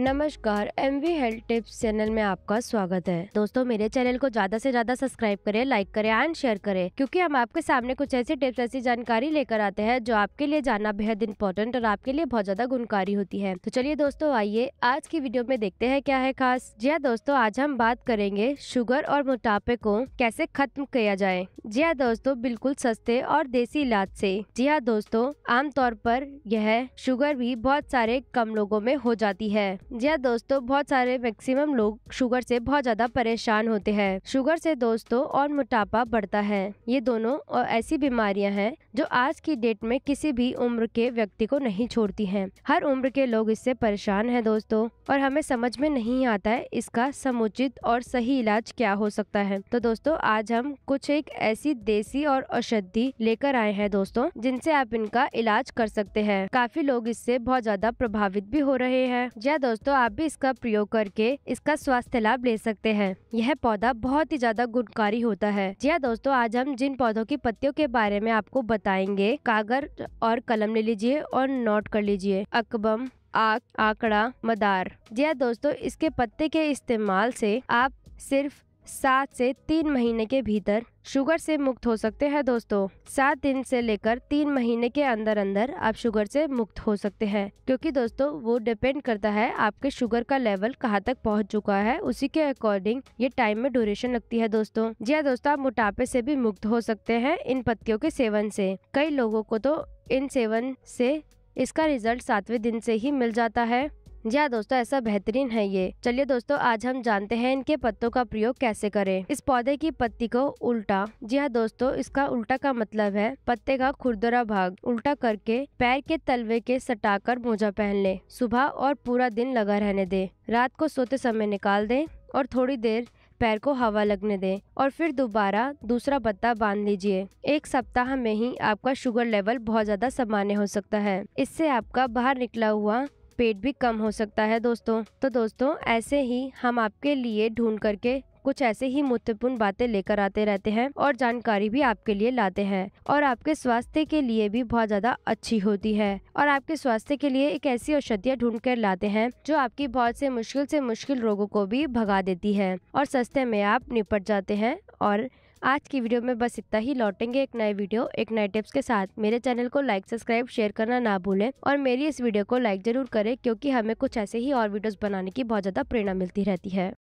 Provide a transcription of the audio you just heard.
नमस्कार M V health tips channel में आपका स्वागत है दोस्तों मेरे चैनल को ज्यादा से ज्यादा सब्सक्राइब करें लाइक करें एंड शेयर करें क्योंकि हम आपके सामने कुछ ऐसी टिप्स ऐसी जानकारी लेकर आते हैं जो आपके लिए जानना बेहद इंपॉर्टेंट और आपके लिए बहुत ज्यादा गुणकारी होती है तो चलिए दोस्तों आइए आज की वीडियो में देखते हैं क्या है खास जी हाँ दोस्तों आज हम बात करेंगे शुगर और मोटापे को कैसे खत्म किया जाए जी हाँ दोस्तों बिल्कुल सस्ते और देसी इलाज से जी हाँ दोस्तों आमतौर पर यह शुगर भी बहुत सारे कम लोगों में हो जाती है या हाँ दोस्तों बहुत सारे मैक्सिमम लोग शुगर से बहुत ज़्यादा परेशान होते हैं शुगर से दोस्तों और मोटापा बढ़ता है ये दोनों और ऐसी बीमारियां हैं जो आज की डेट में किसी भी उम्र के व्यक्ति को नहीं छोड़ती हैं हर उम्र के लोग इससे परेशान हैं दोस्तों और हमें समझ में नहीं आता है इसका समुचित और सही इलाज क्या हो सकता है तो दोस्तों आज हम कुछ एक ऐसी देसी और औषधि लेकर आए हैं दोस्तों जिनसे आप इनका इलाज कर सकते हैं काफी लोग इससे बहुत ज्यादा प्रभावित भी हो रहे हैं या हाँ दोस्तों तो आप भी इसका प्रयोग करके इसका स्वास्थ्य लाभ ले सकते हैं यह पौधा बहुत ही ज्यादा गुणकारी होता है जी हाँ दोस्तों आज हम जिन पौधों की पत्तियों के बारे में आपको बताएंगे कागर और कलम ले लीजिए और नोट कर लीजिए अकबम आक आंकड़ा मदार जी हाँ दोस्तों इसके पत्ते के इस्तेमाल से आप सिर्फ सात से तीन महीने के भीतर शुगर से मुक्त हो सकते हैं दोस्तों सात दिन से लेकर तीन महीने के अंदर अंदर आप शुगर से मुक्त हो सकते हैं क्योंकि दोस्तों वो डिपेंड करता है आपके शुगर का लेवल कहाँ तक पहुँच चुका है उसी के अकॉर्डिंग ये टाइम में ड्यूरेशन लगती है दोस्तों जी हाँ दोस्तों आप मोटापे से भी मुक्त हो सकते हैं इन पत्तियों के सेवन से कई लोगों को तो इन सेवन से इसका रिजल्ट सातवें दिन से ही मिल जाता है जी हाँ दोस्तों ऐसा बेहतरीन है ये चलिए दोस्तों आज हम जानते हैं इनके पत्तों का प्रयोग कैसे करें इस पौधे की पत्ती को उल्टा जी हाँ दोस्तों इसका उल्टा का मतलब है पत्ते का खुरदरा भाग उल्टा करके पैर के तलवे के सटाकर मोजा पहन ले सुबह और पूरा दिन लगा रहने दे रात को सोते समय निकाल दे और थोड़ी देर पैर को हवा लगने दें और फिर दोबारा दूसरा पत्ता बांध लीजिए एक सप्ताह में ही आपका शुगर लेवल बहुत ज़्यादा सामान्य हो सकता है इससे आपका बाहर निकला हुआ पेट भी कम हो सकता है दोस्तों तो दोस्तों ऐसे ही हम आपके लिए ढूंढ करके कुछ ऐसे ही महत्वपूर्ण बातें लेकर आते रहते हैं और जानकारी भी आपके लिए लाते हैं और आपके स्वास्थ्य के लिए भी बहुत ज्यादा अच्छी होती है और आपके स्वास्थ्य के लिए एक ऐसी औषधियाँ ढूंढ कर लाते हैं जो आपकी बहुत से मुश्किल से मुश्किल रोगों को भी भगा देती है और सस्ते में आप निपट जाते हैं और आज की वीडियो में बस इतना ही लौटेंगे एक नए वीडियो एक नए टिप्स के साथ मेरे चैनल को लाइक सब्सक्राइब शेयर करना ना भूलें और मेरी इस वीडियो को लाइक जरूर करें क्योंकि हमें कुछ ऐसे ही और वीडियोस बनाने की बहुत ज़्यादा प्रेरणा मिलती रहती है